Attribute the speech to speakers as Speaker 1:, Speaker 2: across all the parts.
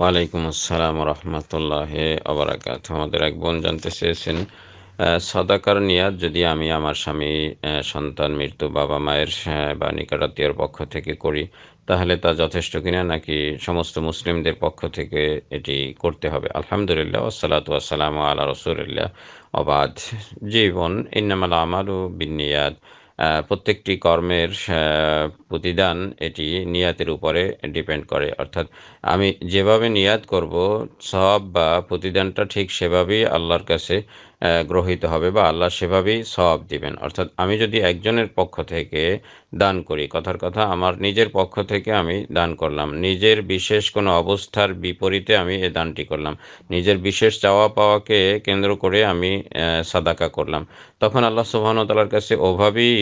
Speaker 1: ওয়ালাইকুম আসসালাম রহমতুল্লাহ আবরাকাত আমাদের এক বোন জানতে চেয়েছেন সদাকার নিয়াদ যদি আমি আমার স্বামী সন্তান মৃত্যু বাবা মায়ের বা নিকটাত্মীয়র পক্ষ থেকে করি তাহলে তা যথেষ্ট কিনা নাকি সমস্ত মুসলিমদের পক্ষ থেকে এটি করতে হবে আলহামদুলিল্লাহ ওসালাত আসসালাম আল্লাহ রসুলিল্লাহ অবাধ জীবন ইন্নামাল আমালু বিনিয়াদ প্রত্যেকটি কর্মের প্রতিদান এটি নিয়াতের উপরে ডিপেন্ড করে অর্থাৎ আমি যেভাবে নিয়াত করব সব বা প্রতিদানটা ঠিক সেভাবেই আল্লাহর কাছে গ্রহীত হবে বা আল্লাহ সেভাবেই সব দিবেন অর্থাৎ আমি যদি একজনের পক্ষ থেকে দান করি কথার কথা আমার নিজের পক্ষ থেকে আমি দান করলাম নিজের বিশেষ কোনো অবস্থার বিপরীতে আমি এ দানটি করলাম নিজের বিশেষ চাওয়া পাওয়াকে কেন্দ্র করে আমি সাদাকা করলাম তখন আল্লাহ সুবাহতালার কাছে ওভাবেই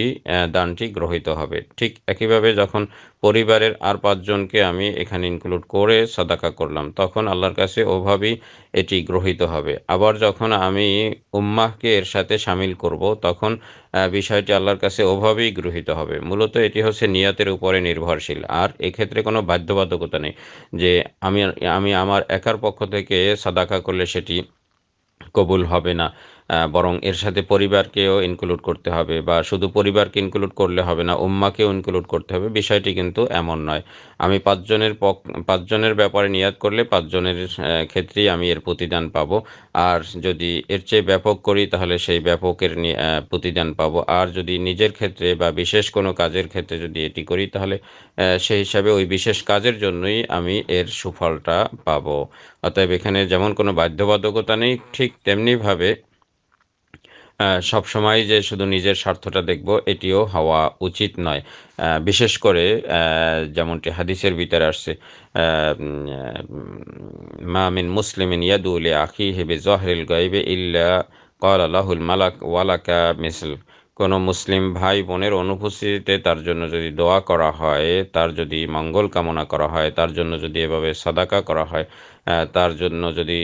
Speaker 1: দানটি গ্রহিত হবে ঠিক একইভাবে যখন পরিবারের আর পাঁচজনকে আমি এখানে ইনক্লুড করে সাদাকা করলাম তখন আল্লাহর কাছে ওভাবেই এটি গ্রহীত হবে আবার যখন আমি উম্মাহকে এর সাথে সামিল করব তখন বিষয়টি আল্লাহর কাছে ওভাবেই গ্রহীত হবে মূলত এটি হচ্ছে নিয়াতের উপরে নির্ভরশীল আর এক্ষেত্রে কোনো বাধ্যবাধকতা নেই যে আমি আমি আমার একার পক্ষ থেকে সাদাকা করলে সেটি কবুল হবে না বরং এর সাথে পরিবারকেও ইনক্লুড করতে হবে বা শুধু পরিবারকে ইনক্লুড করলে হবে না উম্মাকেও ইনক্লুড করতে হবে বিষয়টি কিন্তু এমন নয় আমি পাঁচজনের পক পাঁচজনের ব্যাপারে নিয়াদ করলে পাঁচজনের ক্ষেত্রেই আমি এর প্রতিদান পাব আর যদি এর চেয়ে ব্যাপক করি তাহলে সেই ব্যাপকের প্রতিদান পাব আর যদি নিজের ক্ষেত্রে বা বিশেষ কোনো কাজের ক্ষেত্রে যদি এটি করি তাহলে সেই হিসাবে ওই বিশেষ কাজের জন্যই আমি এর সুফলটা পাবো অতএব এখানে যেমন কোনো বাধ্যবাধকতা নেই ঠিক তেমনিভাবে সবসময় যে শুধু নিজের স্বার্থটা দেখব এটিও হওয়া উচিত নয় বিশেষ করে যেমনটি হাদিসের ভিতরে আসছে মামিন ইন ইয়াদুলে আখি হেবে জহরিল গাইবে ইল্লা কল আল্লাহুল মালাক ওয়ালাকা মিসল কোনো মুসলিম ভাই বোনের অনুপস্থিতিতে তার জন্য যদি দোয়া করা হয় তার যদি মঙ্গল কামনা করা হয় তার জন্য যদি এভাবে সাদাকা করা হয় তার জন্য যদি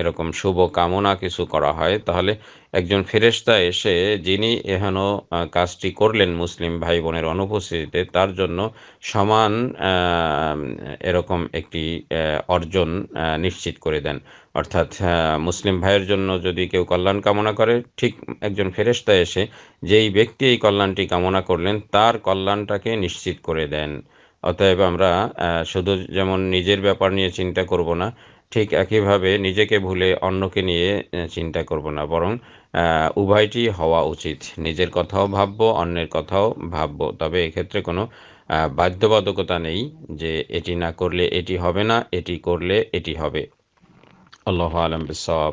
Speaker 1: এরকম শুভ কামনা কিছু করা হয় তাহলে একজন ফেরেস্তা এসে যিনি এহেন কাজটি করলেন মুসলিম ভাই বোনের অনুপস্থিতিতে তার জন্য সমান এরকম একটি অর্জন নিশ্চিত করে দেন অর্থাৎ মুসলিম ভাইয়ের জন্য যদি কেউ কল্যাণ কামনা করে ঠিক একজন ফেরেস্তা এসে যেই ব্যক্তি এই কল্যাণটি কামনা করলেন তার কল্যাণটাকে নিশ্চিত করে দেন অতএব আমরা শুধু যেমন নিজের ব্যাপার নিয়ে চিন্তা করব না ঠিক একইভাবে নিজেকে ভুলে অন্যকে নিয়ে চিন্তা করব না বরং উভয়টি হওয়া উচিত নিজের কথাও ভাবব অন্যের কথাও ভাবব তবে এক্ষেত্রে কোনো বাধ্যবাধকতা নেই যে এটি না করলে এটি হবে না এটি করলে এটি হবে আল্লাহ আলম সব